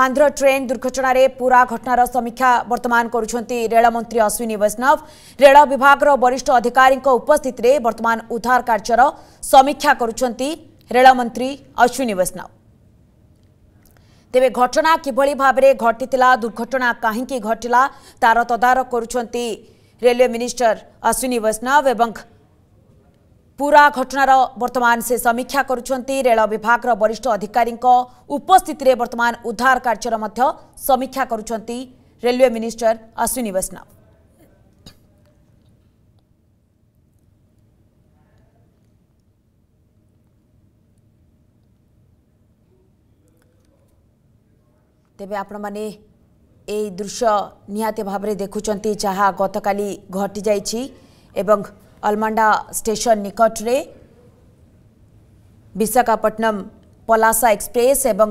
Andhra train दुर्घटन पूरा घटनार समीक्षा बर्तमान करुंच अश्विनी वैष्णव रेल विभाग वरिष्ठ अधिकारी उपस्थित में बर्तमान उद्धार कार्यर समीक्षा करुंच अश्विनी वैष्णव तेरे घटना किभली भाव में घटीला दुर्घटना कहीं घटला तार तदारख कर मिनिस्टर अश्विनी वैष्णव एवं पूरा पुरा वर्तमान से समीक्षा रेलो विभाग र वरिष्ठ अधिक उपस्थितिले वर्तमान उद्धार कार्यर कर्च रीक्षा रेल्वे मिन अश्वनी बैष्णव तपाईँ आप दृश्य निहति भावु जहाँ गतकाली घटिङ ଅଲମାଣ୍ଡା ଷ୍ଟେସନ ନିକଟରେ ବିଶାଖାପଟ୍ଟନମ ପଲାସା ଏକ୍ସପ୍ରେସ୍ ଏବଂ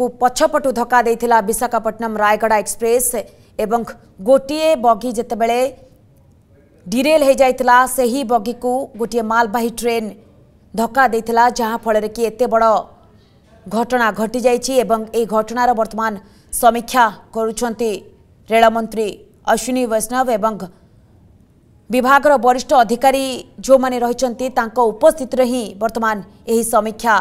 କୁ ପଛପଟୁ ଧକ୍କା ଦେଇଥିଲା ବିଶାଖାପଟ୍ଟନମ ରାୟଗଡ଼ା ଏକ୍ସପ୍ରେସ୍ ଏବଂ ଗୋଟିଏ ବଗି ଯେତେବେଳେ ଡିରେଲ୍ ହୋଇଯାଇଥିଲା ସେହି ବଗିକୁ ଗୋଟିଏ ମାଲବାହୀ ଟ୍ରେନ୍ ଧକ୍କା ଦେଇଥିଲା ଯାହାଫଳରେ କି ଏତେ ବଡ଼ ଘଟଣା ଘଟିଯାଇଛି ଏବଂ ଏହି ଘଟଣାର ବର୍ତ୍ତମାନ ସମୀକ୍ଷା କରୁଛନ୍ତି ରେଳମନ୍ତ୍ରୀ ଅଶ୍ୱିନୀ ବୈଷ୍ଣବ ଏବଂ ବିଭାଗର ବରିଷ୍ଠ ଅଧିକାରୀ ଯେଉଁମାନେ ରହିଛନ୍ତି ତାଙ୍କ ଉପସ୍ଥିତିରେ ହିଁ ବର୍ତ୍ତମାନ ଏହି ସମୀକ୍ଷା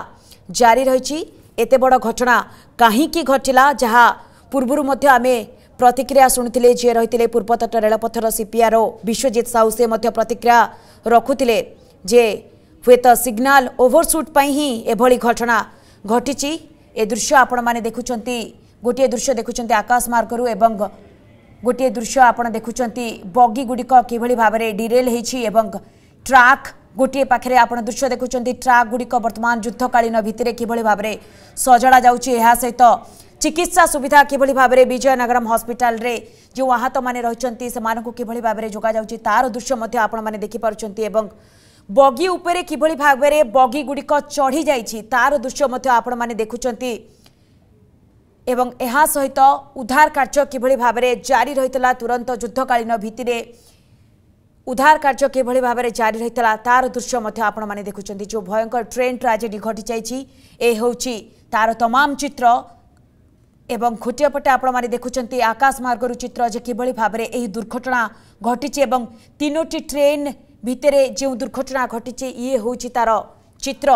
ଜାରି ରହିଛି ଏତେ ବଡ଼ ଘଟଣା କାହିଁକି ଘଟିଲା ଯାହା ପୂର୍ବରୁ ମଧ୍ୟ ଆମେ ପ୍ରତିକ୍ରିୟା ଶୁଣିଥିଲେ ଯିଏ ରହିଥିଲେ ପୂର୍ବତଟ ରେଳପଥର ସିପିଆର୍ଓ ବିଶ୍ୱଜିତ ସାହୁ ସେ ମଧ୍ୟ ପ୍ରତିକ୍ରିୟା ରଖୁଥିଲେ ଯେ ହୁଏତ ସିଗ୍ନାଲ ଓଭରସୁଟ୍ ପାଇଁ ହିଁ ଏଭଳି ଘଟଣା ଘଟିଛି ଏ ଦୃଶ୍ୟ ଆପଣମାନେ ଦେଖୁଛନ୍ତି ଗୋଟିଏ ଦୃଶ୍ୟ ଦେଖୁଛନ୍ତି ଆକାଶ ମାର୍ଗରୁ ଏବଂ ଗୋଟିଏ ଦୃଶ୍ୟ ଆପଣ ଦେଖୁଛନ୍ତି ବଗିଗୁଡ଼ିକ କିଭଳି ଭାବରେ ଡିରେଲ୍ ହୋଇଛି ଏବଂ ଟ୍ରାକ୍ ଗୋଟିଏ ପାଖରେ ଆପଣ ଦୃଶ୍ୟ ଦେଖୁଛନ୍ତି ଟ୍ରାକ୍ ଗୁଡ଼ିକ ବର୍ତ୍ତମାନ ଯୁଦ୍ଧକାଳୀନ ଭିତ୍ତିରେ କିଭଳି ଭାବରେ ସଜଡ଼ା ଯାଉଛି ଏହା ସହିତ ଚିକିତ୍ସା ସୁବିଧା କିଭଳି ଭାବରେ ବିଜୟନଗରମ ହସ୍ପିଟାଲରେ ଯେଉଁ ଆହତମାନେ ରହିଛନ୍ତି ସେମାନଙ୍କୁ କିଭଳି ଭାବରେ ଯୋଗାଯାଉଛି ତାର ଦୃଶ୍ୟ ମଧ୍ୟ ଆପଣମାନେ ଦେଖିପାରୁଛନ୍ତି ଏବଂ ବଗି ଉପରେ କିଭଳି ଭାବରେ ବଗିଗୁଡ଼ିକ ଚଢ଼ିଯାଇଛି ତାର ଦୃଶ୍ୟ ମଧ୍ୟ ଆପଣମାନେ ଦେଖୁଛନ୍ତି এবং ଏହା ସହିତ ଉଦ୍ଧାର କାର୍ଯ୍ୟ କିଭଳି ଭାବରେ ଜାରି ରହିଥିଲା ତୁରନ୍ତ ଯୁଦ୍ଧକାଳୀନ ଭିତ୍ତିରେ ଉଦ୍ଧାର କାର୍ଯ୍ୟ କିଭଳି ଭାବରେ ଜାରି ରହିଥିଲା ତାର ଦୃଶ୍ୟ ମଧ୍ୟ ଆପଣମାନେ ଦେଖୁଛନ୍ତି ଯେଉଁ ଭୟଙ୍କର ଟ୍ରେନ୍ ଟ୍ରାଜେଡ଼ି ଘଟିଯାଇଛି ଏ ହେଉଛି ତାର ତମାମ ଚିତ୍ର এবং খুঁটিয়ে পটে আপনার দেখুম আকাশ মার্গর চিত্র যে কিভাবে ভাবে এই দুর্ঘটনা ঘটিছে এবং তিনোটি ট্রেন ভিতরে যে দুর্ঘটনা ঘটিছে ইয়ে হচ্ছে তার চিত্র